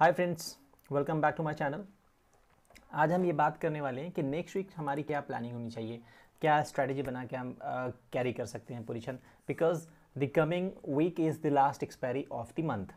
Hi friends welcome back to my channel आज हम ये बात करने वाले हैं कि नेक्स्ट वीक हमारी क्या प्लानिंग होनी चाहिए क्या स्ट्रैटेजी बना के हम कैरी कर सकते हैं position because the coming week is the last expiry of the month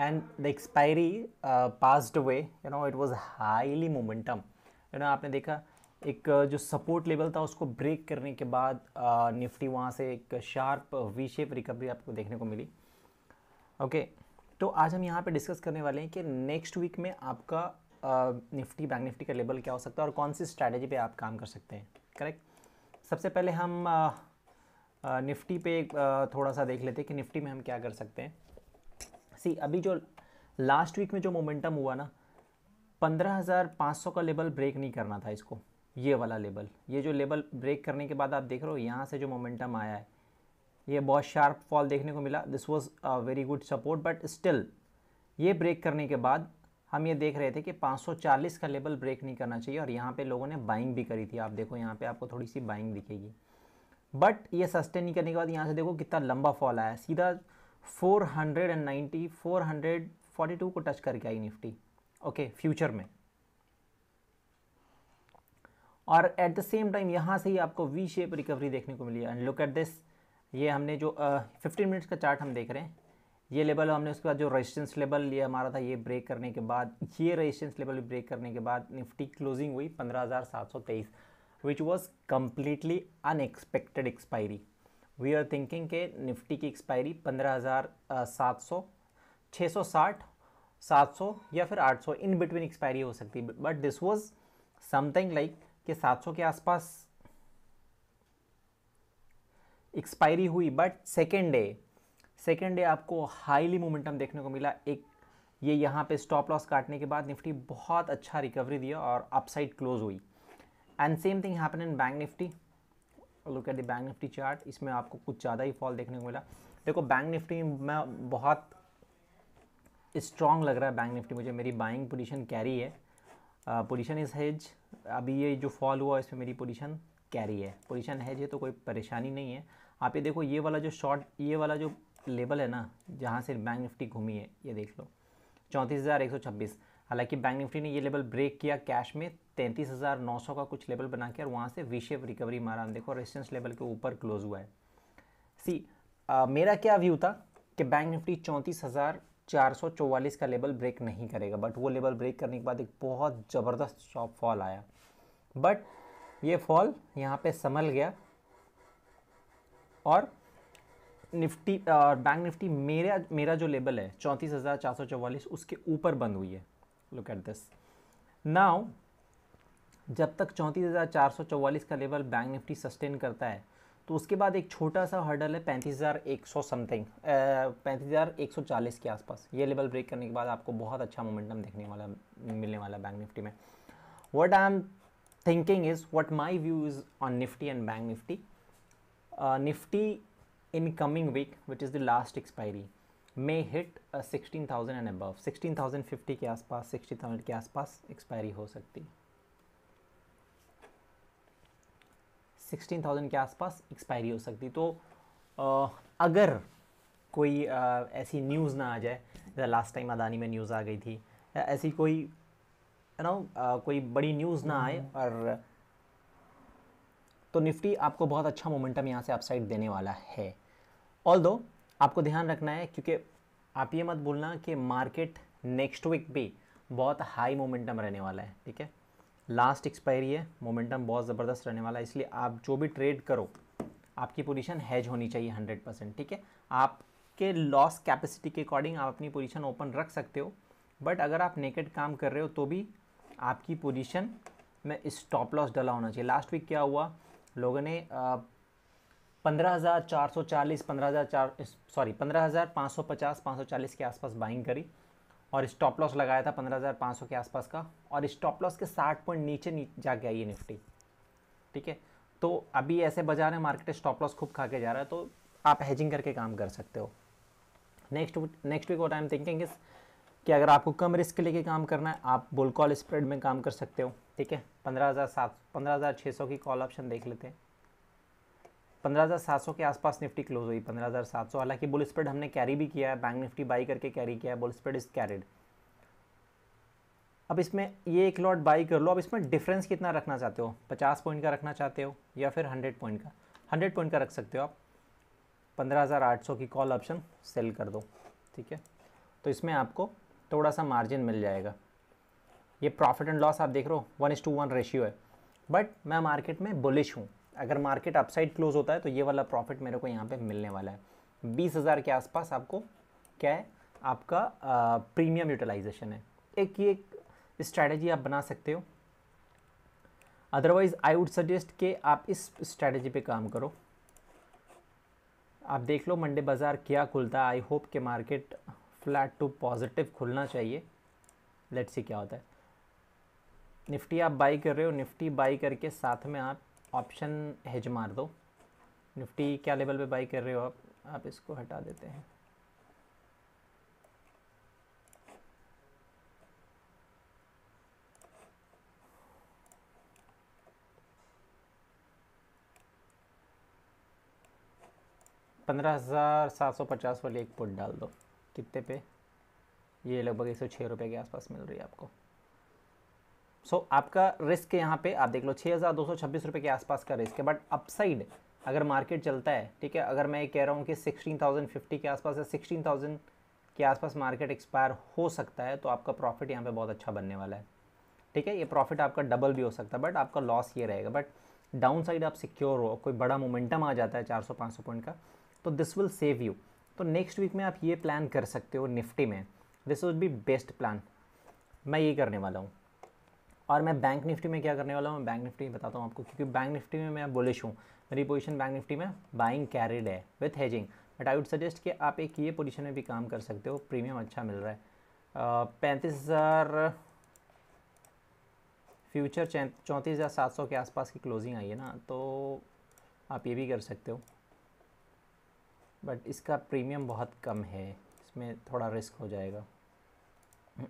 and the expiry passed away you know it was highly momentum you know आपने देखा एक जो सपोर्ट लेवल था उसको ब्रेक करने के बाद निफ्टी वहाँ से एक शार्प वी शेप रिकवरी आपको देखने को मिली ओके okay. तो आज हम यहाँ पे डिस्कस करने वाले हैं कि नेक्स्ट वीक में आपका निफ्टी बैंक निफ्टी का लेवल क्या हो सकता है और कौन सी स्ट्रैटेजी पे आप काम कर सकते हैं करेक्ट सबसे पहले हम निफ्टी पे थोड़ा सा देख लेते हैं कि निफ्टी में हम क्या कर सकते हैं सी अभी जो लास्ट वीक में जो मोमेंटम हुआ ना 15,500 का लेवल ब्रेक नहीं करना था इसको ये वाला लेवल ये जो लेवल ब्रेक करने के बाद आप देख रहे हो यहाँ से जो मोमेंटम आया है ये बहुत शार्प फॉल देखने को मिला this was a very good support but still ये ब्रेक करने के बाद हम ये देख रहे थे कि 540 का लेवल ब्रेक नहीं करना चाहिए और यहाँ पे लोगों ने बाइंग भी करी थी आप देखो यहाँ पे आपको थोड़ी सी बाइंग दिखेगी बट ये सस्टेन नहीं करने के बाद यहाँ से देखो कितना लंबा फॉल आया सीधा 490 442 को टच करके आई निफ्टी ओके फ्यूचर में और एट द सेम टाइम यहाँ से ही आपको वी शेप रिकवरी देखने को मिली एंड लुक एट दिस ये हमने जो फिफ्टीन मिनट्स का चार्ट हम देख रहे हैं ये लेवल हमने उसके बाद जो रेजिस्टेंस लेवल लिया हमारा था ये ब्रेक करने के बाद ये रेजिस्टेंस लेवल ब्रेक करने के बाद निफ्टी क्लोजिंग हुई 15,723 which was completely unexpected expiry we are thinking के निफ्टी की एक्सपायरी 15,700 660 सौ या फिर 800 इन बिटवीन एक्सपायरी हो सकती है but this was something like कि सौ के आसपास एक्सपायरी हुई but second day second day आपको हाईली मोमेंटम देखने को मिला एक ये यहाँ पे स्टॉप लॉस काटने के बाद निफ्टी बहुत अच्छा रिकवरी दिया और अपसाइड क्लोज हुई and same thing happen in bank Nifty look at the bank Nifty chart इसमें आपको कुछ ज़्यादा ही फॉल देखने को मिला देखो बैंक निफ्टी में बहुत स्ट्रॉन्ग लग रहा है बैंक निफ्टी मुझे मेरी बाइंग पोजिशन कैरी है पोजिशन इज़ हेज अभी ये जो फॉल हुआ इसमें मेरी पोजिशन कैरी है पोजिशन हेज है तो कोई परेशानी नहीं है आप ये देखो ये वाला जो शॉर्ट ये वाला जो लेवल है ना जहाँ से बैंक निफ्टी घूमी है ये देख लो चौंतीस हज़ार एक सौ छब्बीस हालांकि बैंक निफ्टी ने ये लेवल ब्रेक किया कैश में तैंतीस हज़ार नौ सौ का कुछ लेवल बना के और वहाँ से विशेप रिकवरी मारा हम देखो रेजिस्टेंस लेवल के ऊपर क्लोज हुआ है सी आ, मेरा क्या व्यू था कि बैंक निफ्टी चौंतीस हज़ार चार सौ चौवालीस का लेवल ब्रेक नहीं करेगा बट वो लेवल ब्रेक करने के बाद एक बहुत ज़बरदस्त शॉप फॉल आया बट ये फॉल यहाँ पर संभल गया और निफ्टी और बैंक निफ्टी मेरा मेरा जो लेवल है चौंतीस हज़ार चार सौ चौवालीस उसके ऊपर बंद हुई है लुक एट दिस नाउ जब तक चौंतीस हज़ार चार सौ चौवालीस का लेवल बैंक निफ्टी सस्टेन करता है तो उसके बाद एक छोटा सा हर्डल है पैंतीस हज़ार एक सौ समथिंग पैंतीस हज़ार एक सौ चालीस के आसपास ये लेवल ब्रेक करने के बाद आपको बहुत अच्छा मोमेंटम देखने वाला मिलने वाला बैंक निफ्टी में what I am thinking is what my view is on Nifty and bank Nifty in uh, Nifty in coming week, which is the last expiry, may hit and uh, 16,000 and above. Fifty के आसपास thousand के आसपास expiry हो सकती है thousand के आसपास expiry हो सकती तो uh, अगर कोई uh, ऐसी न्यूज़ ना आ जाए जैसे लास्ट टाइम अदानी में न्यूज़ आ गई थी ऐसी कोई यू नो uh, कोई बड़ी न्यूज़ ना आए हम्म। और तो निफ्टी आपको बहुत अच्छा मोमेंटम यहाँ से अपसाइड देने वाला है ऑल आपको ध्यान रखना है क्योंकि आप ये मत बोलना कि मार्केट नेक्स्ट वीक भी बहुत हाई मोमेंटम रहने वाला है ठीक है लास्ट एक्सपायरी है मोमेंटम बहुत ज़बरदस्त रहने वाला है इसलिए आप जो भी ट्रेड करो आपकी पोजीशन हैज होनी चाहिए 100 परसेंट ठीक है आपके लॉस कैपेसिटी के अकॉर्डिंग आप अपनी पोजीशन ओपन रख सकते हो बट अगर आप नेकेड काम कर रहे हो तो भी आपकी पोजिशन में स्टॉप लॉस डला होना चाहिए लास्ट वीक क्या हुआ लोगों ने पंद्रह हज़ार चार सौ चालीस पंद्रह हज़ार चार सॉरी पंद्रह हज़ार पाँच सौ पचास पाँच सौ चालीस के आसपास बाइंग करी और स्टॉप लॉस लगाया था पंद्रह हज़ार पाँच सौ के आसपास का और स्टॉप लॉस के साठ पॉइंट नीचे नी, जा गया ये निफ्टी ठीक है तो अभी ऐसे बाजार में मार्केट स्टॉप लॉस खूब खा के जा रहा है तो आप हैजिंग करके काम कर सकते हो next next week what I am thinking is कि अगर आपको कम रिस्क लेके काम करना है आप बुल कॉल स्प्रेड में काम कर सकते हो ठीक है पंद्रह हज़ार सात पंद्रह हज़ार छः सौ की कॉल ऑप्शन देख लेते हैं पंद्रह हज़ार सात सौ के आसपास निफ्टी क्लोज हुई पंद्रह हज़ार सात सौ हालांकि बुल स्प्रेड हमने कैरी भी किया है बैंक निफ्टी बाई करके कैरी किया है बुल स्प्रेड इज़ कैरिड अब इसमें ये एक लॉट बाई कर लो अब इसमें डिफरेंस कितना रखना चाहते हो पचास पॉइंट का रखना चाहते हो या फिर हंड्रेड पॉइंट का हंड्रेड पॉइंट का रख सकते हो आप पंद्रह हज़ार आठ सौ की कॉल ऑप्शन सेल कर दो ठीक है तो इसमें आपको थोड़ा सा मार्जिन मिल जाएगा ये प्रॉफिट एंड लॉस आप देख रहे हो one is to one ratio है बट मैं मार्केट में बुलिश हूँ अगर मार्केट अपसाइड क्लोज होता है तो ये वाला प्रॉफिट मेरे को यहाँ पे मिलने वाला है बीस हज़ार के आसपास आपको क्या है आपका प्रीमियम यूटिलाइजेशन है एक ये एक स्ट्रैटेजी आप बना सकते हो अदरवाइज़ आई वुड सजेस्ट कि आप इस स्ट्रैटेजी पे काम करो आप देख लो मंडे बाज़ार क्या खुलता है आई होप कि मार्केट फ्लैट टू पॉजिटिव खुलना चाहिए लेट्स सी क्या होता है निफ्टी आप बाई कर रहे हो निफ्टी बाई करके साथ में आप ऑप्शन हेज मार दो निफ्टी क्या लेवल पे बाई कर रहे हो आप आप इसको हटा देते हैं पंद्रह हज़ार सात सौ पचास वाली एक पुट डाल दो कितने पे ये लगभग एक सौ छः रुपये के आसपास मिल रही है आपको सो so, आपका रिस्क यहाँ पे आप देख लो छः हज़ार दो सौ छब्बीस रुपये के आसपास का रिस्क है बट अपसाइड अगर मार्केट चलता है ठीक है अगर मैं ये कह रहा हूँ कि सिक्सटीन थाउजेंड फिफ्टी के आसपास या सिक्सटीन थाउजेंड के आसपास मार्केट एक्सपायर हो सकता है तो आपका प्रॉफिट यहाँ पे बहुत अच्छा बनने वाला है ठीक है ये प्रॉफिट आपका डबल भी हो सकता है बट आपका लॉस ये रहेगा बट डाउन साइड आप सिक्योर हो कोई बड़ा मोमेंटम आ जाता है चार सौ पॉइंट का तो दिस विल सेव यू तो नेक्स्ट वीक में आप ये प्लान कर सकते हो निफ्टी में this would be best plan मैं ये करने वाला हूँ और मैं बैंक निफ्टी में क्या करने वाला हूँ बैंक निफ्टी बताता हूँ आपको क्योंकि बैंक निफ्टी में मैं बुलिश हूँ मेरी पोजीशन बैंक निफ्टी में बाइंग कैरिड है with hedging but I would suggest कि आप एक ये पोजीशन में भी काम कर सकते हो प्रीमियम अच्छा मिल रहा है पैंतीस हज़ार फ्यूचर चौंतीस हज़ार सात सौ के आसपास की क्लोजिंग आई है ना तो आप ये भी कर सकते हो बट इसका प्रीमियम बहुत कम है इसमें थोड़ा रिस्क हो जाएगा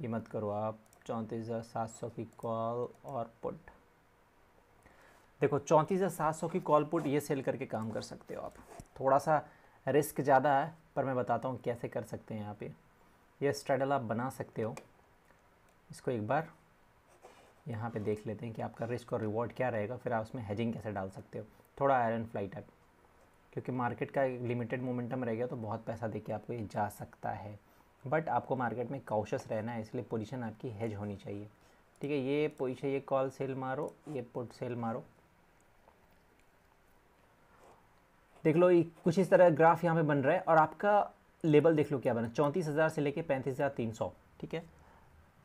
ये मत करो आप चौंतीस हज़ार सात सौ की कॉल और पुट देखो चौंतीस हज़ार सात सौ की कॉल पुट ये सेल करके काम कर सकते हो आप थोड़ा सा रिस्क ज़्यादा है पर मैं बताता हूँ कैसे कर सकते हैं यहाँ पे ये स्ट्रेडल आप बना सकते हो इसको एक बार यहाँ पे देख लेते हैं कि आपका रिस्क और रिवॉर्ड क्या रहेगा फिर आप उसमें हेजिंग कैसे डाल सकते हो थोड़ा आयरन फ्लाई टाइप क्योंकि मार्केट का लिमिटेड मोमेंटम रहेगा तो बहुत पैसा दे के आपको ये जा सकता है बट आपको मार्केट में कौशस रहना है इसलिए पोजीशन आपकी हेज होनी चाहिए ठीक है ये पोजीशन ये कॉल सेल मारो ये पुट सेल मारो देख लो कुछ इस तरह ग्राफ यहाँ पे बन रहा है और आपका लेवल देख लो क्या बना चौंतीस हज़ार से लेके पैंतीस हज़ार तीन सौ ठीक है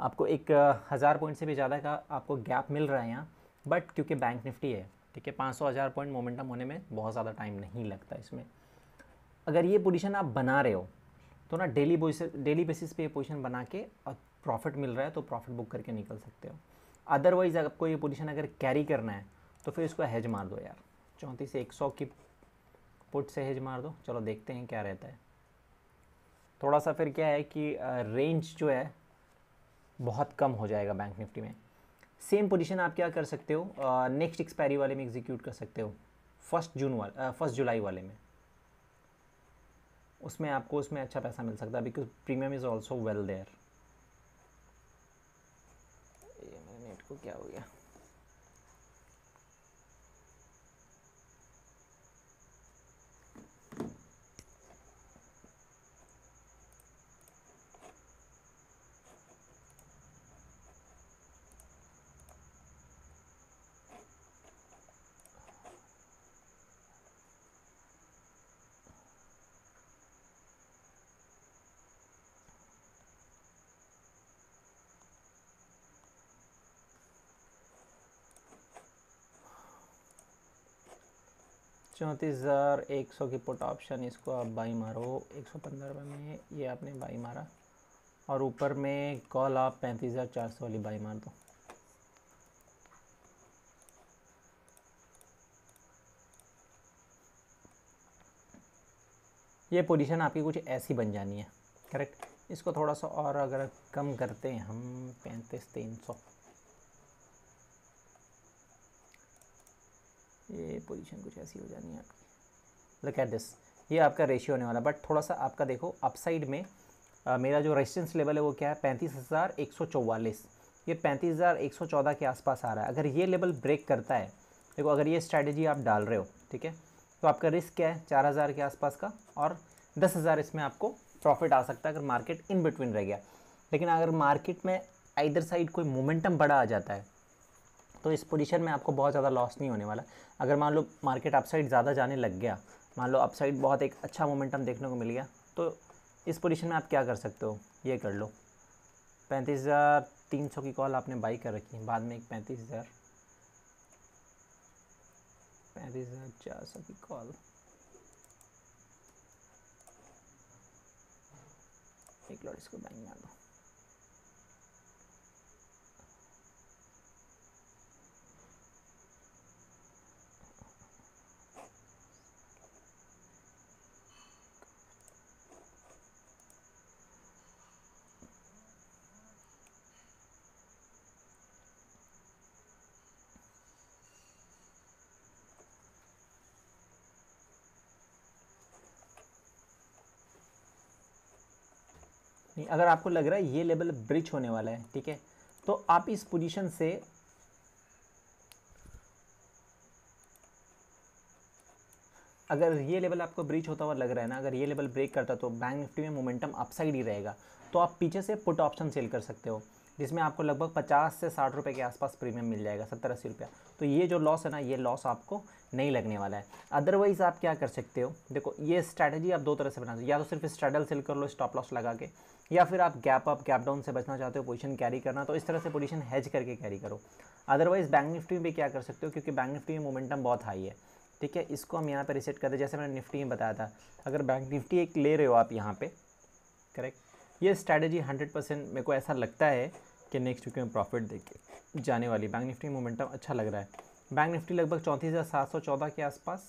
आपको एक हज़ार पॉइंट से भी ज़्यादा का आपको गैप मिल रहा है यहाँ बट क्योंकि बैंक निफ्टी है ठीक है पाँच सौ हज़ार पॉइंट मोमेंटम होने में बहुत ज़्यादा टाइम नहीं लगता इसमें अगर ये पोजिशन आप बना रहे हो तो ना डेली डेली बेसिस पे ये पोजिशन बना के और प्रॉफिट मिल रहा है तो प्रॉफिट बुक करके निकल सकते हो अदरवाइज़ आपको ये पोजिशन अगर कैरी करना है तो फिर इसको हैज मार दो यार चौंतीस से एक सौ की पुट से हैज मार दो चलो देखते हैं क्या रहता है थोड़ा सा फिर क्या है कि रेंज जो है बहुत कम हो जाएगा बैंक निफ्टी में सेम पोजीशन आप क्या कर सकते हो नेक्स्ट एक्सपायरी वाले में एग्जीक्यूट कर सकते हो फर्स्ट जून वाले फर्स्ट जुलाई वाले में उसमें आपको उसमें अच्छा पैसा मिल सकता है because premium is also well there ये मेरे नेट को क्या हो गया चौंतीस हज़ार एक सौ की पुट ऑप्शन इसको आप बाई मारो एक सौ पंद्रह में ये आपने बाई मारा और ऊपर में कॉल आप पैंतीस हज़ार चार सौ वाली बाई मार दो ये पोजीशन आपकी कुछ ऐसी बन जानी है करेक्ट इसको थोड़ा सा और अगर कम करते हैं हम पैंतीस तीन सौ ये पोजीशन कुछ ऐसी हो जानी है आपकी लक एट दिस ये आपका रेशियो होने वाला बट थोड़ा सा आपका देखो अपसाइड में आ, मेरा जो रेजिस्टेंस लेवल है वो क्या है पैंतीस हज़ार एक सौ चौवालीस ये पैंतीस हज़ार एक सौ चौदह के आसपास आ रहा है अगर ये लेवल ब्रेक करता है देखो अगर ये स्ट्रैटेजी आप डाल रहे हो ठीक है तो आपका रिस्क क्या है चार हज़ार के आसपास का और दस हज़ार इसमें आपको प्रॉफिट आ सकता है अगर मार्केट इन बिटवीन रह गया लेकिन अगर मार्केट में इधर साइड कोई मोमेंटम बड़ा आ जाता है तो इस पोजीशन में आपको बहुत ज़्यादा लॉस नहीं होने वाला अगर मान लो मार्केट अपसाइड ज़्यादा जाने लग गया मान लो अपसाइड बहुत एक अच्छा मोमेंटम देखने को मिल गया तो इस पोजीशन में आप क्या कर सकते हो ये कर लो पैंतीस हज़ार तीन सौ की कॉल आपने बाई कर रखी है बाद में एक पैंतीस हज़ार पैंतीस हज़ार चार सौ की कॉल एक लॉट इसको बैंक मार दो नहीं अगर आपको लग रहा है ये लेवल ब्रिज होने वाला है ठीक है तो आप इस पोजीशन से अगर ये लेवल आपको ब्रीच होता हुआ लग रहा है ना अगर ये लेवल ब्रेक करता तो बैंक निफ्टी में मोमेंटम अपसाइड ही रहेगा तो आप पीछे से पुट ऑप्शन सेल कर सकते हो जिसमें आपको लगभग पचास से साठ रुपये के आसपास प्रीमियम मिल जाएगा सत्तर अस्सी रुपया तो ये जो लॉस है ना ये लॉस आपको नहीं लगने वाला है अदरवाइज़ आप क्या कर सकते हो देखो ये स्ट्रैटेजी आप दो तरह से बना सकते हो या तो सिर्फ स्ट्रैडल सेल कर लो स्टॉप लॉस लगा के या फिर आप गैप अप गैप डाउन से बचना चाहते हो पोजीशन कैरी करना तो इस तरह से पोजीशन हैज करके कैरी करो अदरवाइज़ बैंक निफ्टी में भी क्या कर सकते हो क्योंकि बैंक निफ्टी में मोमेंटम बहुत हाई है ठीक है इसको हम यहाँ पर रिसेट करते हैं जैसे मैंने निफ्टी में बताया था अगर बैंक निफ्टी एक ले रहे हो आप यहाँ पर करेक्ट ये स्ट्रैटेजी हंड्रेड परसेंट मेरे को ऐसा लगता है कि नेक्स्ट वीक में प्रॉफिट देके जाने वाली बैंक निफ्टी मोमेंटम अच्छा लग रहा है बैंक निफ्टी लगभग चौंतीस हज़ार सात सौ चौदह के आसपास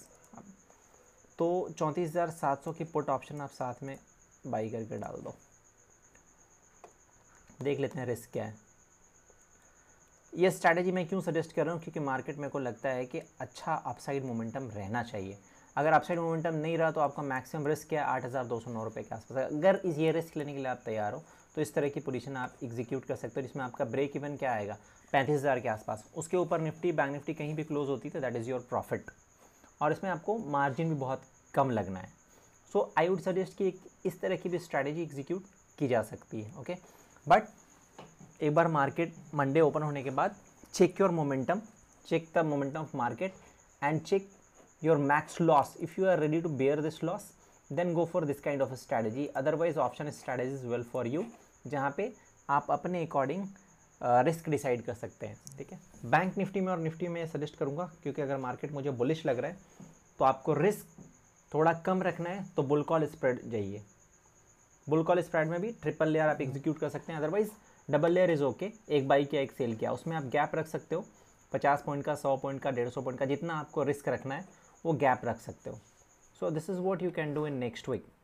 तो चौंतीस हज़ार सात सौ की पुट ऑप्शन आप साथ में बाई करके डाल दो देख लेते हैं रिस्क क्या है ये स्ट्रैटेजी मैं क्यों सजेस्ट कर रहा हूँ क्योंकि मार्केट मेरे को लगता है कि अच्छा अपसाइड मोमेंटम रहना चाहिए अगर अपसाइड मोमेंटम नहीं रहा तो आपका मैक्सिमम रिस्क है आठ हज़ार दो सौ नौ रुपये के आसपास अगर ये रिस्क लेने के लिए आप तैयार हो तो इस तरह की पोजीशन आप एग्जीक्यूट कर सकते हो जिसमें आपका ब्रेक इवन क्या आएगा पैंतीस हज़ार के आसपास उसके ऊपर निफ्टी बैंक निफ्टी कहीं भी क्लोज होती है तो दैट इज़ योर प्रॉफिट और इसमें आपको मार्जिन भी बहुत कम लगना है सो आई वुड सजेस्ट कि इस तरह की भी स्ट्रैटेजी एग्जीक्यूट की जा सकती है ओके बट एक बार मार्केट मंडे ओपन होने के बाद check your momentum check the momentum of market and check your max loss if you are ready to bear this loss then go for this kind of a strategy otherwise option strategy is well for you जहाँ पे आप अपने according risk decide कर सकते हैं ठीक है bank Nifty में और निफ्टी में सजेस्ट करूँगा क्योंकि अगर मार्केट मुझे बुलिश लग रहा है तो आपको रिस्क थोड़ा कम रखना है तो बुल कॉल स्प्रेड चाहिए बुल कॉल स्प्रेड में भी ट्रिपल लेयर आप एग्जीक्यूट कर सकते हैं otherwise double layer is okay एक बाई किया एक सेल किया उसमें आप गैप रख सकते हो पचास पॉइंट का सौ पॉइंट का डेढ़ सौ पॉइंट का जितना आपको रिस्क रखना है वो गैप रख सकते हो so this is what you can do in next week